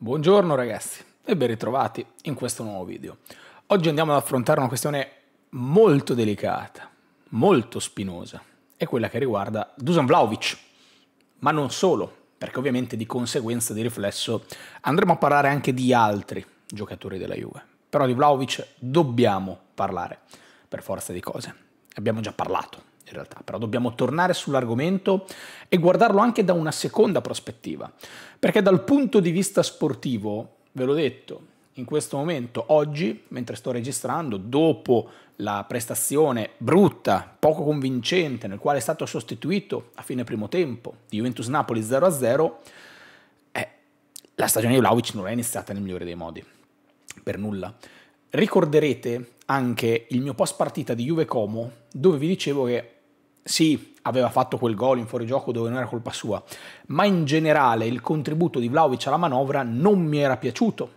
Buongiorno ragazzi e ben ritrovati in questo nuovo video. Oggi andiamo ad affrontare una questione molto delicata, molto spinosa, è quella che riguarda Dusan Vlaovic, ma non solo, perché ovviamente di conseguenza di riflesso andremo a parlare anche di altri giocatori della Juve, però di Vlaovic dobbiamo parlare per forza di cose, abbiamo già parlato in realtà, però dobbiamo tornare sull'argomento e guardarlo anche da una seconda prospettiva, perché dal punto di vista sportivo, ve l'ho detto, in questo momento, oggi, mentre sto registrando, dopo la prestazione brutta, poco convincente, nel quale è stato sostituito a fine primo tempo di Juventus-Napoli 0-0, eh, la stagione di Vlaovic non è iniziata nel migliore dei modi, per nulla. Ricorderete anche il mio post partita di Juve Como, dove vi dicevo che sì, aveva fatto quel gol in fuorigioco dove non era colpa sua, ma in generale il contributo di Vlaovic alla manovra non mi era piaciuto.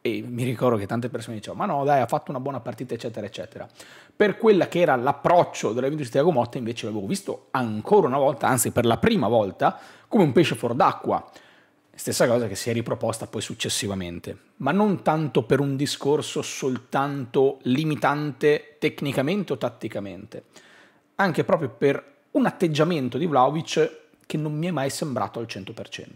E mi ricordo che tante persone dicevano: Ma no, dai, ha fatto una buona partita, eccetera, eccetera. Per quella che era l'approccio della Juventus di Tiago Motta, invece l'avevo visto ancora una volta, anzi per la prima volta, come un pesce fuor d'acqua. Stessa cosa che si è riproposta poi successivamente, ma non tanto per un discorso soltanto limitante tecnicamente o tatticamente anche proprio per un atteggiamento di Vlaovic che non mi è mai sembrato al 100%,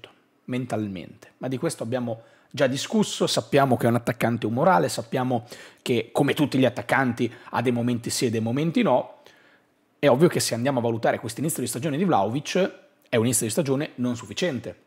mentalmente. Ma di questo abbiamo già discusso, sappiamo che è un attaccante umorale, sappiamo che come tutti gli attaccanti ha dei momenti sì e dei momenti no. È ovvio che se andiamo a valutare questo inizio di stagione di Vlaovic, è un inizio di stagione non sufficiente,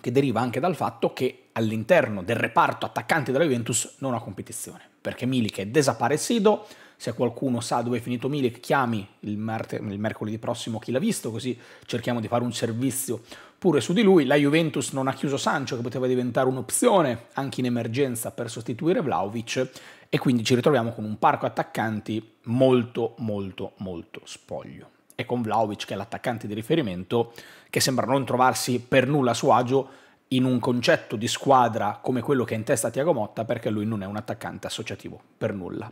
che deriva anche dal fatto che all'interno del reparto attaccanti della Juventus non ha competizione, perché Milik è desaparecido, se qualcuno sa dove è finito Milik, chiami il, marte- il mercoledì prossimo chi l'ha visto, così cerchiamo di fare un servizio pure su di lui. La Juventus non ha chiuso Sancho, che poteva diventare un'opzione anche in emergenza per sostituire Vlaovic, e quindi ci ritroviamo con un parco attaccanti molto, molto, molto spoglio. E con Vlaovic, che è l'attaccante di riferimento, che sembra non trovarsi per nulla a suo agio in un concetto di squadra come quello che è in testa Tiago Motta, perché lui non è un attaccante associativo per nulla.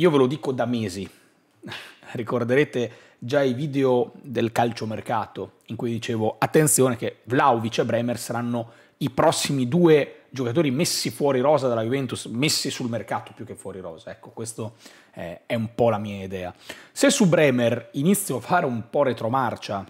Io ve lo dico da mesi. Ricorderete già i video del calciomercato in cui dicevo attenzione che Vlaovic e Bremer saranno i prossimi due giocatori messi fuori rosa dalla Juventus, messi sul mercato più che fuori rosa. Ecco, questa è un po' la mia idea. Se su Bremer inizio a fare un po' retromarcia,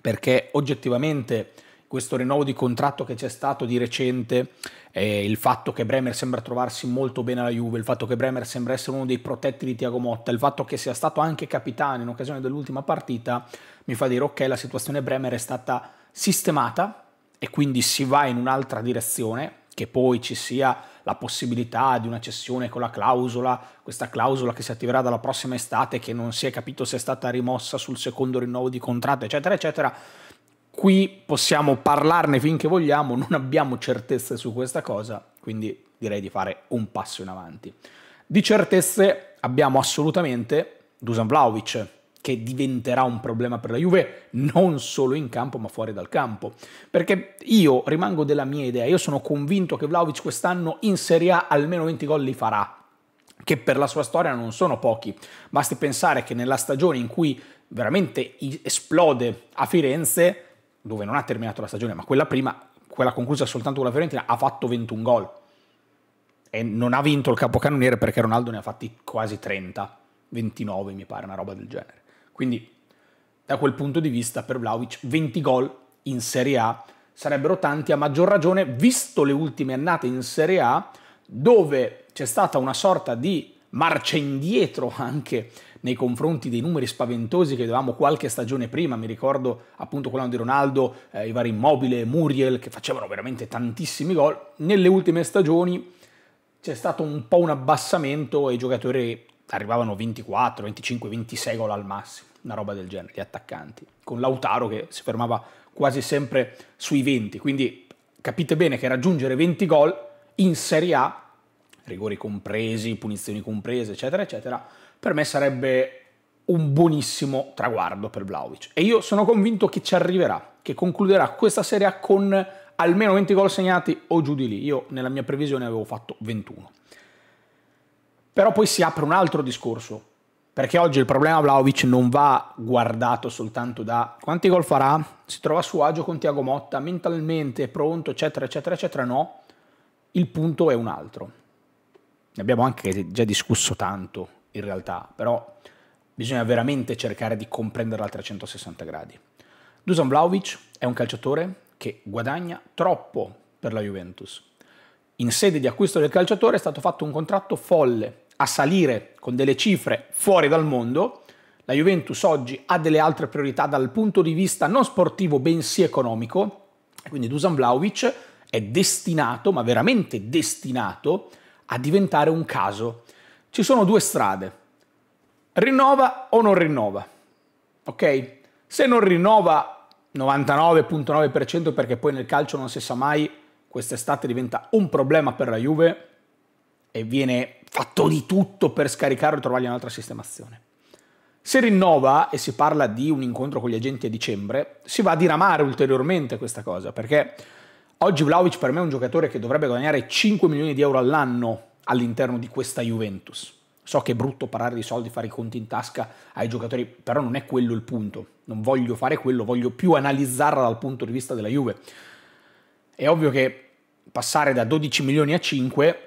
perché oggettivamente questo rinnovo di contratto che c'è stato di recente, eh, il fatto che Bremer sembra trovarsi molto bene alla Juve, il fatto che Bremer sembra essere uno dei protetti di Tiago Motta, il fatto che sia stato anche capitano in occasione dell'ultima partita, mi fa dire ok, la situazione Bremer è stata sistemata e quindi si va in un'altra direzione, che poi ci sia la possibilità di una cessione con la clausola, questa clausola che si attiverà dalla prossima estate, che non si è capito se è stata rimossa sul secondo rinnovo di contratto, eccetera, eccetera qui possiamo parlarne finché vogliamo, non abbiamo certezze su questa cosa, quindi direi di fare un passo in avanti. Di certezze abbiamo assolutamente Dusan Vlaovic, che diventerà un problema per la Juve non solo in campo ma fuori dal campo. Perché io rimango della mia idea, io sono convinto che Vlaovic quest'anno in Serie A almeno 20 gol li farà, che per la sua storia non sono pochi. Basti pensare che nella stagione in cui veramente esplode a Firenze dove non ha terminato la stagione, ma quella prima, quella conclusa soltanto con la Fiorentina, ha fatto 21 gol. E non ha vinto il capocannoniere perché Ronaldo ne ha fatti quasi 30, 29 mi pare, una roba del genere. Quindi da quel punto di vista per Vlaovic 20 gol in Serie A sarebbero tanti, a maggior ragione visto le ultime annate in Serie A dove c'è stata una sorta di marcia indietro anche nei confronti dei numeri spaventosi che avevamo qualche stagione prima, mi ricordo appunto quello di Ronaldo, eh, i vari Immobile, Muriel, che facevano veramente tantissimi gol, nelle ultime stagioni c'è stato un po' un abbassamento e i giocatori arrivavano 24, 25, 26 gol al massimo, una roba del genere, gli attaccanti, con Lautaro che si fermava quasi sempre sui 20, quindi capite bene che raggiungere 20 gol in Serie A, rigori compresi, punizioni comprese, eccetera, eccetera, per me sarebbe un buonissimo traguardo per Vlaovic. E io sono convinto che ci arriverà, che concluderà questa Serie con almeno 20 gol segnati o giù di lì. Io nella mia previsione avevo fatto 21. Però poi si apre un altro discorso, perché oggi il problema Vlaovic non va guardato soltanto da quanti gol farà, si trova a suo agio con Tiago Motta, mentalmente è pronto, eccetera, eccetera, eccetera, no. Il punto è un altro. Ne abbiamo anche già discusso tanto in realtà, però bisogna veramente cercare di comprenderla a 360 gradi. Dusan Vlaovic è un calciatore che guadagna troppo per la Juventus. In sede di acquisto del calciatore è stato fatto un contratto folle a salire con delle cifre fuori dal mondo. La Juventus oggi ha delle altre priorità dal punto di vista non sportivo bensì economico, quindi Dusan Vlaovic è destinato, ma veramente destinato, a diventare un caso ci sono due strade. Rinnova o non rinnova. Ok? Se non rinnova 99.9% perché poi nel calcio non si sa mai, quest'estate diventa un problema per la Juve e viene fatto di tutto per scaricarlo e trovargli un'altra sistemazione. Se rinnova e si parla di un incontro con gli agenti a dicembre, si va a diramare ulteriormente questa cosa, perché oggi Vlaovic per me è un giocatore che dovrebbe guadagnare 5 milioni di euro all'anno all'interno di questa Juventus. So che è brutto parlare di soldi, fare i conti in tasca ai giocatori, però non è quello il punto. Non voglio fare quello, voglio più analizzarla dal punto di vista della Juve. È ovvio che passare da 12 milioni a 5,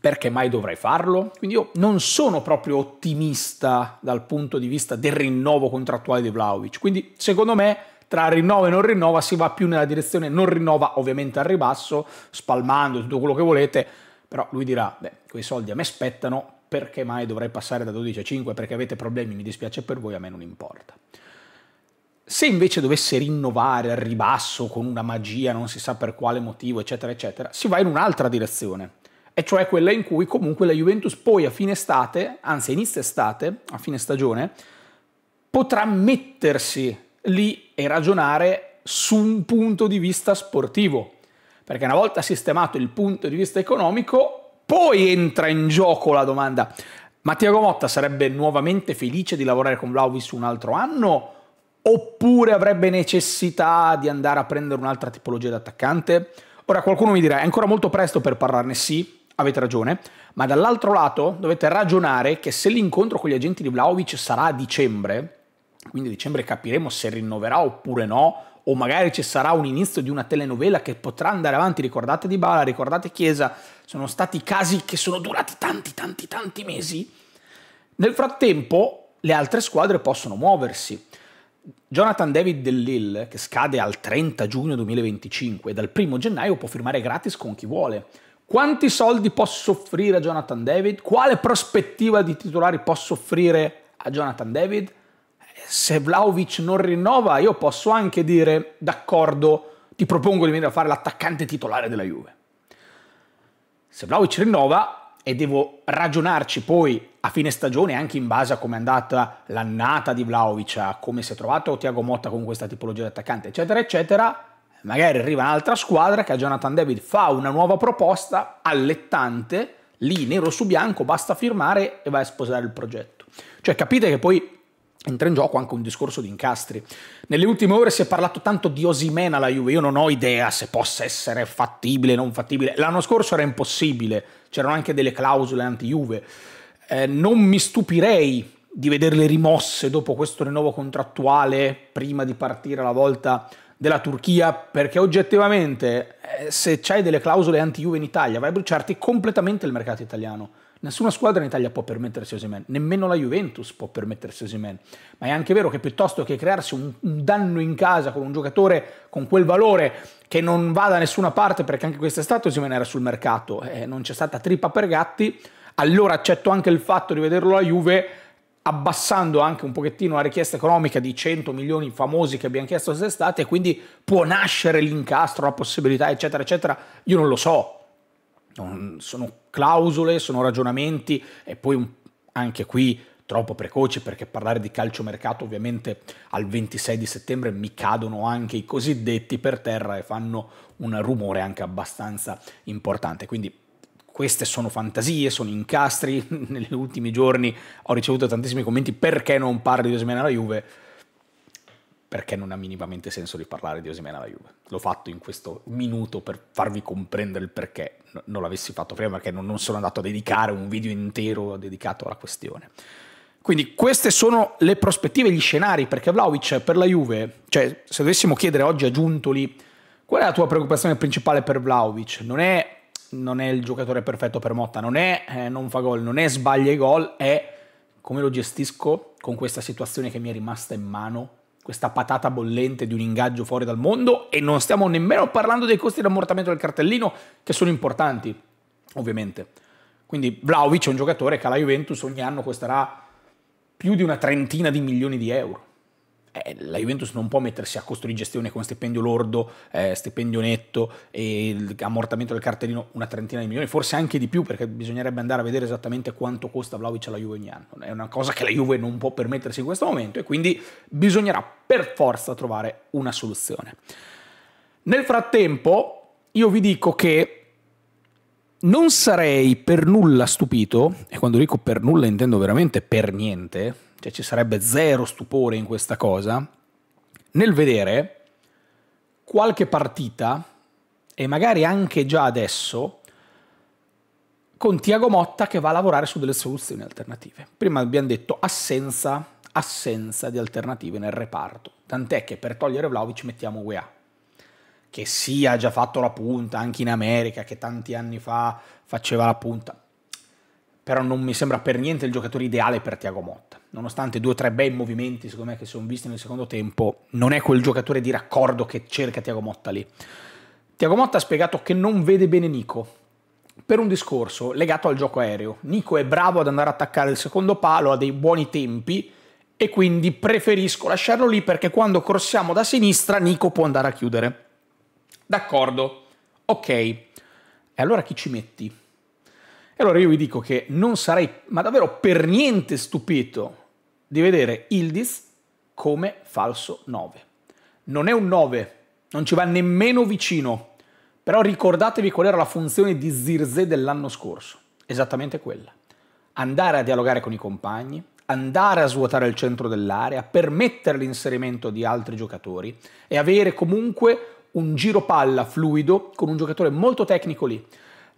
perché mai dovrei farlo? Quindi io non sono proprio ottimista dal punto di vista del rinnovo contrattuale di Vlaovic. Quindi secondo me tra rinnova e non rinnova si va più nella direzione non rinnova ovviamente al ribasso, spalmando tutto quello che volete, però lui dirà, beh, quei soldi a me spettano, perché mai dovrei passare da 12 a 5? Perché avete problemi, mi dispiace per voi, a me non importa. Se invece dovesse rinnovare al ribasso con una magia, non si sa per quale motivo, eccetera, eccetera, si va in un'altra direzione, e cioè quella in cui comunque la Juventus poi a fine estate, anzi a inizio estate, a fine stagione, potrà mettersi lì e ragionare su un punto di vista sportivo, perché una volta sistemato il punto di vista economico, poi entra in gioco la domanda. Mattia Gomotta sarebbe nuovamente felice di lavorare con Vlaovic un altro anno? Oppure avrebbe necessità di andare a prendere un'altra tipologia di attaccante? Ora qualcuno mi dirà, è ancora molto presto per parlarne, sì, avete ragione, ma dall'altro lato dovete ragionare che se l'incontro con gli agenti di Vlaovic sarà a dicembre, quindi a dicembre capiremo se rinnoverà oppure no, o magari ci sarà un inizio di una telenovela che potrà andare avanti, ricordate Di Bala, ricordate Chiesa, sono stati casi che sono durati tanti, tanti, tanti mesi, nel frattempo le altre squadre possono muoversi. Jonathan David dell'Ill, che scade al 30 giugno 2025, dal 1 gennaio può firmare gratis con chi vuole. Quanti soldi posso offrire a Jonathan David? Quale prospettiva di titolari posso offrire a Jonathan David? se Vlaovic non rinnova, io posso anche dire d'accordo, ti propongo di venire a fare l'attaccante titolare della Juve. Se Vlaovic rinnova e devo ragionarci poi a fine stagione anche in base a come è andata l'annata di Vlaovic, a come si è trovato Tiago Motta con questa tipologia di attaccante, eccetera, eccetera, magari arriva un'altra squadra che a Jonathan David fa una nuova proposta allettante, lì nero su bianco, basta firmare e va a sposare il progetto. Cioè capite che poi entra in gioco anche un discorso di incastri. Nelle ultime ore si è parlato tanto di Osimena alla Juve, io non ho idea se possa essere fattibile o non fattibile. L'anno scorso era impossibile, c'erano anche delle clausole anti-Juve. Eh, non mi stupirei di vederle rimosse dopo questo rinnovo contrattuale prima di partire alla volta della Turchia, perché oggettivamente eh, se c'hai delle clausole anti-Juve in Italia vai a bruciarti completamente il mercato italiano Nessuna squadra in Italia può permettersi Osimen, nemmeno la Juventus può permettersi Osimen. Ma è anche vero che piuttosto che crearsi un, un, danno in casa con un giocatore con quel valore che non va da nessuna parte, perché anche quest'estate Osimen era sul mercato e eh, non c'è stata trippa per gatti, allora accetto anche il fatto di vederlo alla Juve abbassando anche un pochettino la richiesta economica di 100 milioni famosi che abbiamo chiesto quest'estate e quindi può nascere l'incastro, la possibilità eccetera eccetera, io non lo so, non, sono clausole, sono ragionamenti e poi anche qui troppo precoce perché parlare di calciomercato ovviamente al 26 di settembre mi cadono anche i cosiddetti per terra e fanno un rumore anche abbastanza importante. Quindi queste sono fantasie, sono incastri. Negli ultimi giorni ho ricevuto tantissimi commenti perché non parli di Osimena alla Juve perché non ha minimamente senso di parlare di Osimena alla Juve. L'ho fatto in questo minuto per farvi comprendere il perché non l'avessi fatto prima, perché non, non sono andato a dedicare un video intero dedicato alla questione. Quindi queste sono le prospettive, gli scenari, perché Vlaovic per la Juve, cioè se dovessimo chiedere oggi a Giuntoli qual è la tua preoccupazione principale per Vlaovic, non è, non è il giocatore perfetto per Motta, non è eh, non fa gol, non è sbaglia i gol, è come lo gestisco con questa situazione che mi è rimasta in mano questa patata bollente di un ingaggio fuori dal mondo e non stiamo nemmeno parlando dei costi di ammortamento del cartellino che sono importanti, ovviamente. Quindi Vlaovic è un giocatore che alla Juventus ogni anno costerà più di una trentina di milioni di euro eh, la Juventus non può mettersi a costo di gestione con stipendio lordo, eh, stipendio netto e ammortamento del cartellino una trentina di milioni, forse anche di più perché bisognerebbe andare a vedere esattamente quanto costa Vlaovic alla Juve ogni anno. È una cosa che la Juve non può permettersi in questo momento e quindi bisognerà per forza trovare una soluzione. Nel frattempo io vi dico che non sarei per nulla stupito, e quando dico per nulla intendo veramente per niente, cioè ci sarebbe zero stupore in questa cosa, nel vedere qualche partita, e magari anche già adesso, con Tiago Motta che va a lavorare su delle soluzioni alternative. Prima abbiamo detto assenza, assenza di alternative nel reparto, tant'è che per togliere Vlaovic mettiamo UEA, che sì ha già fatto la punta anche in America, che tanti anni fa faceva la punta, però non mi sembra per niente il giocatore ideale per Tiago Motta. Nonostante due o tre bei movimenti, secondo me, che si sono visti nel secondo tempo, non è quel giocatore di raccordo che cerca Tiago Motta lì. Tiago Motta ha spiegato che non vede bene Nico per un discorso legato al gioco aereo. Nico è bravo ad andare a attaccare il secondo palo, ha dei buoni tempi e quindi preferisco lasciarlo lì perché quando corsiamo da sinistra Nico può andare a chiudere. D'accordo, ok. E allora chi ci metti? E allora io vi dico che non sarei, ma davvero per niente stupito di vedere Ildis come falso 9. Non è un 9, non ci va nemmeno vicino. Però ricordatevi qual era la funzione di Zirze dell'anno scorso. Esattamente quella. Andare a dialogare con i compagni, andare a svuotare il centro dell'area, permettere l'inserimento di altri giocatori e avere comunque un giro palla fluido con un giocatore molto tecnico lì.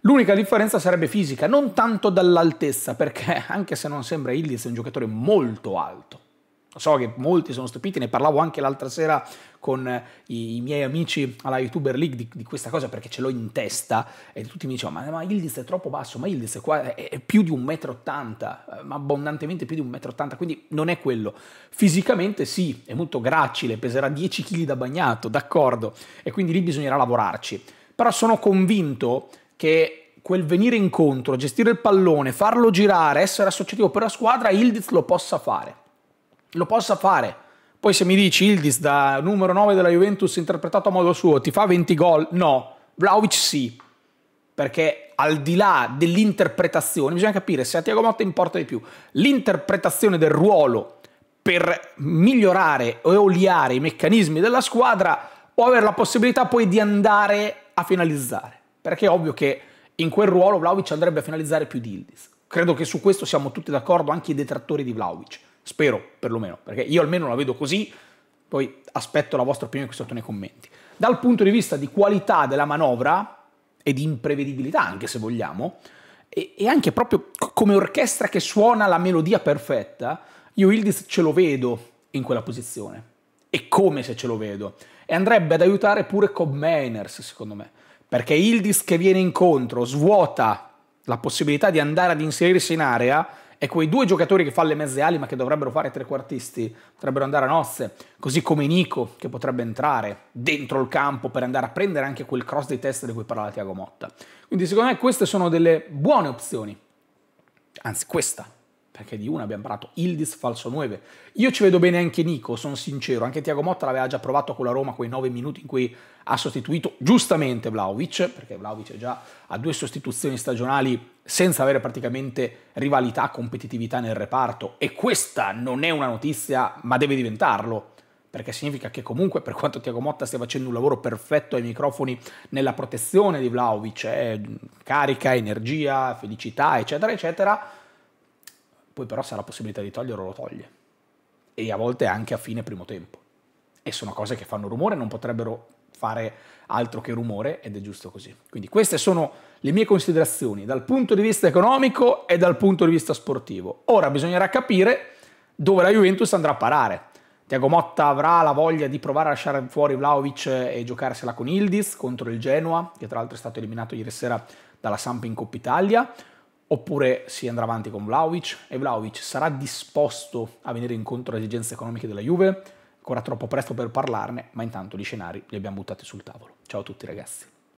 L'unica differenza sarebbe fisica, non tanto dall'altezza, perché anche se non sembra Illis è un giocatore molto alto. So che molti sono stupiti, ne parlavo anche l'altra sera con eh, i, miei amici alla YouTuber League di, di questa cosa perché ce l'ho in testa e tutti mi dicevano ma, ma Ildiz è troppo basso, ma Ildiz è, qua, è, è più di un metro ottanta, eh, ma abbondantemente più di un metro ottanta, quindi non è quello. Fisicamente sì, è molto gracile, peserà 10 kg da bagnato, d'accordo, e quindi lì bisognerà lavorarci. Però sono convinto che quel venire incontro, gestire il pallone, farlo girare, essere associativo per la squadra, Ildiz lo possa fare. Lo possa fare. Poi se mi dici Ildiz da numero 9 della Juventus interpretato a modo suo ti fa 20 gol, no, Vlaovic sì, perché al di là dell'interpretazione bisogna capire se a Tiago Motta importa di più l'interpretazione del ruolo per migliorare e oliare i meccanismi della squadra o avere la possibilità poi di andare a finalizzare perché è ovvio che in quel ruolo Vlaovic andrebbe a finalizzare più di Ildis. Credo che su questo siamo tutti d'accordo, anche i detrattori di Vlaovic. Spero, perlomeno, perché io almeno la vedo così, poi aspetto la vostra opinione qui sotto nei commenti. Dal punto di vista di qualità della manovra e di imprevedibilità, anche se vogliamo, e, e anche proprio come orchestra che suona la melodia perfetta, io Ildis ce lo vedo in quella posizione. E come se ce lo vedo. E andrebbe ad aiutare pure Cobb Mainers, secondo me perché Ildis che viene incontro svuota la possibilità di andare ad inserirsi in area e quei due giocatori che fanno le mezze ali ma che dovrebbero fare trequartisti potrebbero andare a nozze, così come Nico che potrebbe entrare dentro il campo per andare a prendere anche quel cross di testa di cui parlava Tiago Motta. Quindi secondo me queste sono delle buone opzioni, anzi questa perché di una abbiamo parlato, Ildis falso 9. Io ci vedo bene anche Nico, sono sincero, anche Tiago Motta l'aveva già provato con la Roma quei 9 minuti in cui ha sostituito giustamente Vlaovic, perché Vlaovic è già a due sostituzioni stagionali senza avere praticamente rivalità, competitività nel reparto e questa non è una notizia, ma deve diventarlo perché significa che comunque per quanto Tiago Motta stia facendo un lavoro perfetto ai microfoni nella protezione di Vlaovic, eh, carica, energia, felicità, eccetera, eccetera, poi però se ha la possibilità di toglierlo lo toglie. E a volte anche a fine primo tempo. E sono cose che fanno rumore, non potrebbero fare altro che rumore ed è giusto così. Quindi queste sono le mie considerazioni dal punto di vista economico e dal punto di vista sportivo. Ora bisognerà capire dove la Juventus andrà a parare. Tiago Motta avrà la voglia di provare a lasciare fuori Vlaovic e giocarsela con Ildiz contro il Genoa, che tra l'altro è stato eliminato ieri sera dalla Samp in Coppa Italia, oppure si andrà avanti con Vlaovic e Vlaovic sarà disposto a venire incontro alle esigenze economiche della Juve? Ancora troppo presto per parlarne, ma intanto gli scenari li abbiamo buttati sul tavolo. Ciao a tutti ragazzi.